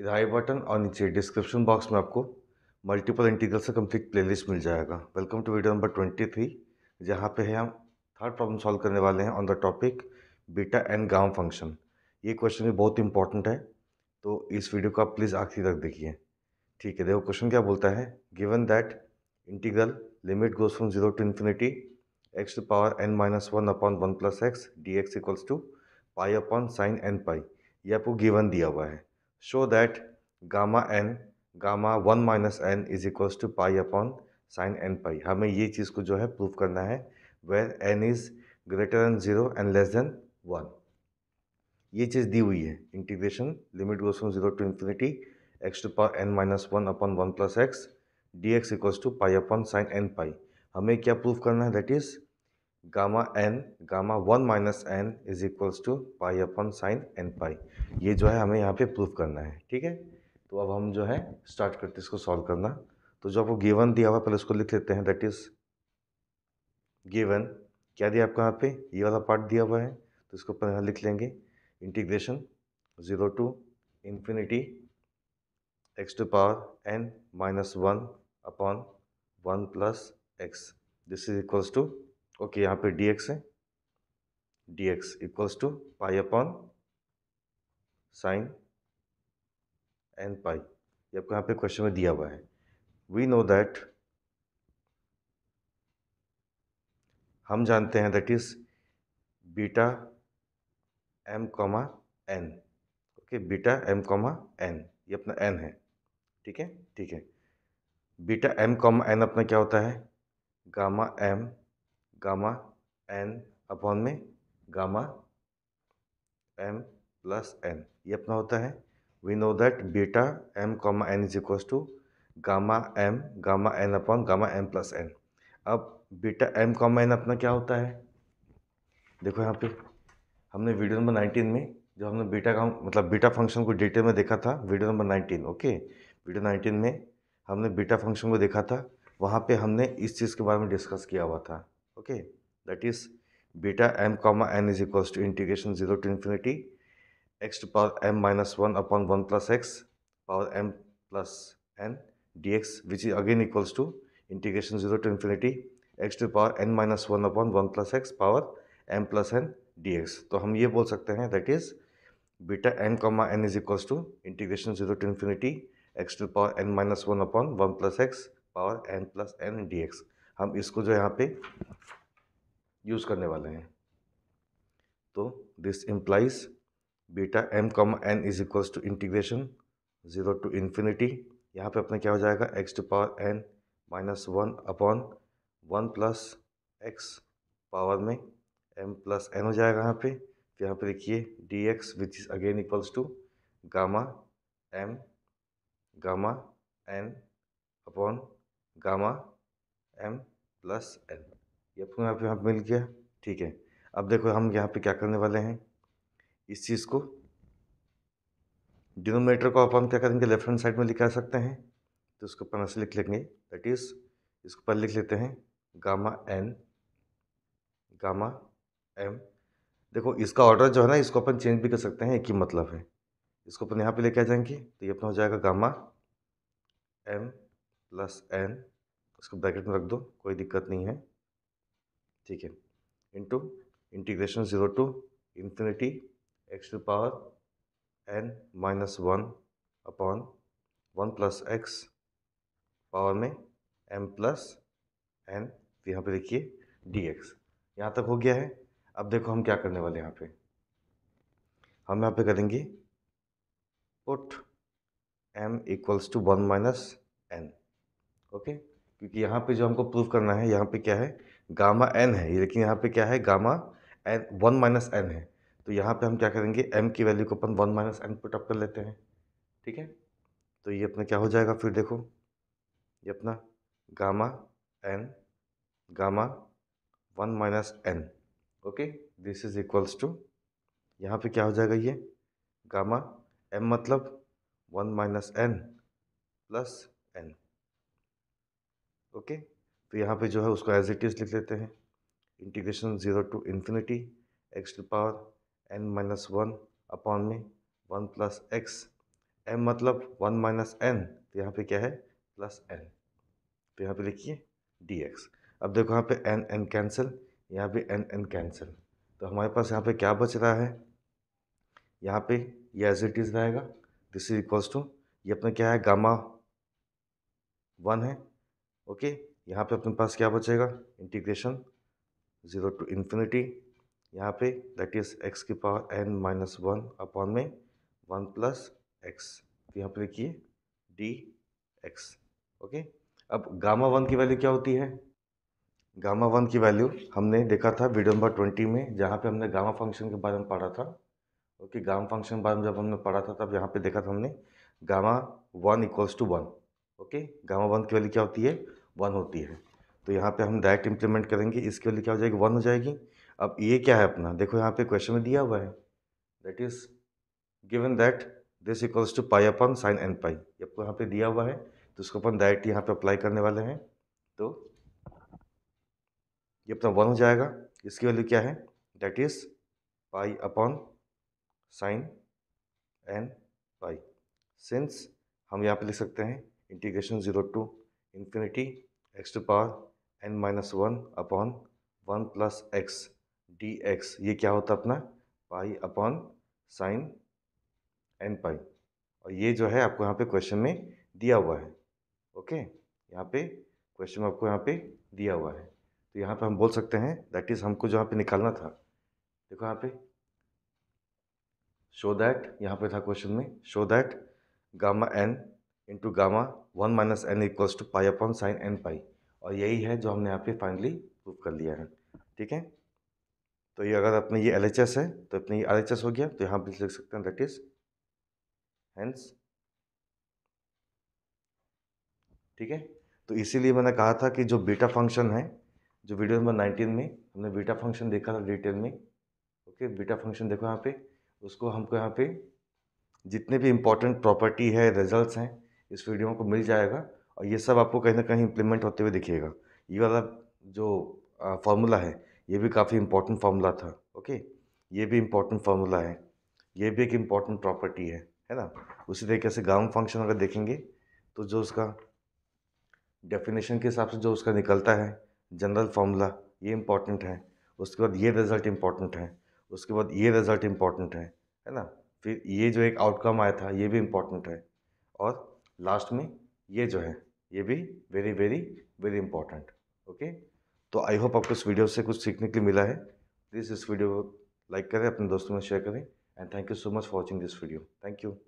इधर आई बटन और नीचे डिस्क्रिप्शन बॉक्स में आपको मल्टीपल इंटीग्रल से कंप्लीट प्लेलिस्ट मिल जाएगा welcome to video number twenty three जहाँ पे है हम थर्ड प्रॉब्लम सॉल्व करने वाले हैं on the topic beta and gamma function ये क्वेश्चन भी बहुत इंपॉर्टेंट है तो इस वीडियो को आप प्लीज़ आखिरी तक देखिए ठीक है देखो क्वेश्चन क्या बोलता है given that integral limit goes from zero to infinity x to power N minus one upon one plus x D x equals to pi upon sine N pi ये आपको गिवन दिया हुआ है show that gamma n gamma one minus n is equals to pi upon sine N pi हमें ये चीज़ को जो है प्रूव करना है where n is greater than zero and less than one ये चीज़ दी हुई है integration limit goes from zero to infinity x to power N minus one upon one plus x D x equals to pi upon sine N pi हमें क्या prove करना है that is gamma N gamma one minus n is equals to pi upon sine N pi ये जो है हमें यहाँ पे प्रूफ करना है ठीक है तो अब हम जो है स्टार्ट करते हैं इसको सॉल्व करना तो जो आपको गिवन दिया हुआ पहले उसको लिख लेते हैं दैट इज़ गिवन क्या दिया आपको यहाँ पे ये वाला पार्ट दिया हुआ है तो इसको पहले यहाँ लिख लेंगे integration zero to infinity x to power N minus one upon one plus x this is equals to okay यहाँ पे डी एक्स है d x equals to pi upon sine N pi ये आपको यहाँ पे क्वेश्चन में दिया हुआ है वी नो दैट हम जानते हैं that is beta M comma n okay beta M comma n ये अपना एन है ठीक है ठीक है बीटा एम कॉमा एन अपना क्या होता है gamma M gamma N upon में गामा एम प्लस एन ये अपना होता है we know that beta M comma N is equals to gamma M gamma N upon gamma M plus N अब बीटा एम कॉमा एन अपना क्या होता है देखो यहाँ पे हमने वीडियो नंबर नाइनटीन में जो हमने बीटा का मतलब बीटा फंक्शन को डिटेल में देखा था video number nineteen okay video nineteen में हमने बीटा फंक्शन को देखा था वहाँ पे हमने इस चीज़ के बारे में डिस्कस किया हुआ था okay that is beta m comma n is equals to integration 0 to infinity x to power m minus 1 upon 1 plus x power m plus n dx which is again equals to integration 0 to infinity x to power n minus 1 upon 1 plus x power m plus n dx तो हम ये बोल सकते हैं that is beta N comma N is equals to integration zero to infinity x to power N minus one upon one plus x power N plus N D x हम इसको जो यहाँ पे यूज़ करने वाले हैं तो this implies beta M comma N is equals to integration zero to infinity यहाँ पे अपना क्या हो जाएगा x to power N minus one upon one plus x power में एम प्लस एन हो जाएगा यहाँ पे तो यहाँ पे देखिए D x which is again equals to gamma M gamma N upon gamma M plus N ये आपको यहाँ पे यहाँ मिल गया ठीक है अब देखो हम यहाँ पे क्या करने वाले हैं इस चीज़ को डिनोमीटर को आप हम क्या करेंगे लेफ्ट हैंड साइड में लिखा सकते हैं तो उसको अपन ऐसे लिख लेंगे दैट इज़ इसको अपन लिख लेते हैं गामा एन गामा एम देखो इसका ऑर्डर जो है ना इसको अपन चेंज भी कर सकते हैं एक ही मतलब है इसको अपन यहाँ पे लेके आ जाएंगे तो ये अपना हो जाएगा गामा एम प्लस एन इसको ब्रैकेट में रख दो कोई दिक्कत नहीं है ठीक है into integration zero to infinity x to power N minus one upon one plus x power में एम प्लस एन यहाँ पे देखिए डी एक्स यहाँ तक हो गया है अब देखो हम क्या करने वाले यहाँ पे हम यहाँ पे करेंगे put M equals to one minus N okay क्योंकि यहाँ पे जो हमको प्रूव करना है यहाँ पे क्या है गामा एन है लेकिन यहाँ पे क्या है gamma N one minus N है तो यहाँ पे हम क्या करेंगे एम की वैल्यू को अपन वन माइनस एन पुटअप कर लेते हैं ठीक है तो ये अपना क्या हो जाएगा फिर देखो ये अपना gamma N gamma one minus N okay this is equals to यहाँ पे क्या हो जाएगा ये गामा एम मतलब one minus N plus N okay तो यहाँ पे जो है उसको एज इट इज़ लिख लेते हैं integration zero to infinity x to power N minus one upon में वन प्लस एक्स एम मतलब वन माइनस एन तो यहाँ पे क्या है प्लस एन तो यहाँ पे लिखिए डी एक्स अब देखो यहाँ पे एन एन कैंसिल यहाँ पे एन एन कैंसिल तो हमारे पास यहाँ पे क्या बच रहा है यहाँ पे ये एज इट इज़ रहेगा दिस इज इक्वल्स टू ये अपना क्या है गामा वन है ओके यहाँ पे अपने पास क्या बचेगा इंटीग्रेशन ज़ीरो टू इन्फिनिटी यहाँ पे दैट इज़ एक्स की power N minus one upon में वन प्लस एक्स यहाँ पे लिखिए डी एक्स ओके अब गामा वन की वैल्यू क्या होती है गामा वन की वैल्यू हमने देखा था वीडियो नंबर ट्वेंटी में जहाँ पे हमने गामा फंक्शन के बारे में पढ़ा था ओके गामा फंक्शन के बारे में जब हमने पढ़ा था तब यहाँ पे देखा था हमने gamma one equals to one okay gamma one की वैल्यू क्या होती है वन होती है तो यहाँ पे हम डायरेक्ट इम्प्लीमेंट करेंगे इसके लिए क्या हो जाएगी वन हो जाएगी अब ये क्या है अपना देखो यहाँ पे क्वेश्चन में दिया हुआ है that is given that this equals to pi अपन साइन एन पाई आपको यहाँ पे दिया हुआ है तो उसको अपन डायरेक्ट यहाँ पे अप्लाई करने वाले हैं तो ये अपना वन हो जाएगा इसकी वैल्यू क्या है that is pi upon sine N pi since हम यहाँ पे लिख सकते हैं integration zero to infinity x to power N minus one upon one plus x D x ये क्या होता अपना pi upon sine N pi और ये जो है आपको यहाँ पे क्वेश्चन में दिया हुआ है ओके यहाँ पे क्वेश्चन आपको यहाँ पे दिया हुआ है तो यहाँ पे हम बोल सकते हैं दैट इज़ हमको जो यहाँ पे निकालना था देखो यहाँ पे शो दैट यहाँ पे था क्वेश्चन में show that gamma N into gamma one minus N equals to pi upon sine N pi और यही है जो हमने यहाँ पे फाइनली प्रूव कर लिया है ठीक है तो ये अगर अपने ये एल है तो अपने ये आर हो गया तो यहाँ पर लिख सकते हैं दैट इज हैंस ठीक है तो इसीलिए मैंने कहा था कि जो बीटा फंक्शन है जो वीडियो नंबर नाइनटीन में हमने बीटा फंक्शन देखा था डिटेल में ओके बीटा फंक्शन देखो यहाँ पे उसको हमको यहाँ पे जितने भी इम्पोर्टेंट प्रॉपर्टी है रिजल्ट्स हैं इस वीडियो को मिल जाएगा और ये सब आपको कहीं ना कहीं इम्प्लीमेंट होते हुए दिखेगा ये वाला जो फार्मूला है ये भी काफ़ी इम्पोर्टेंट फार्मूला था ओके ये भी इम्पोर्टेंट फार्मूला है ये भी एक इम्पॉर्टेंट प्रॉपर्टी है है ना उसी तरीके से गाउन फंक्शन अगर देखेंगे तो जो उसका डेफिनेशन के हिसाब से जो उसका निकलता है जनरल फार्मूला ये इम्पॉर्टेंट है उसके बाद ये रिज़ल्ट इम्पॉर्टेंट है उसके बाद ये रिज़ल्ट इम्पॉर्टेंट है है ना फिर ये जो एक आउटकम आया था ये भी इम्पॉर्टेंट है और लास्ट में ये जो है ये भी very very very important okay तो आई होप आपको इस वीडियो से कुछ सीखने के लिए मिला है प्लीज़ इस वीडियो को लाइक करें अपने दोस्तों में शेयर करें and thank you so much for watching this video thank you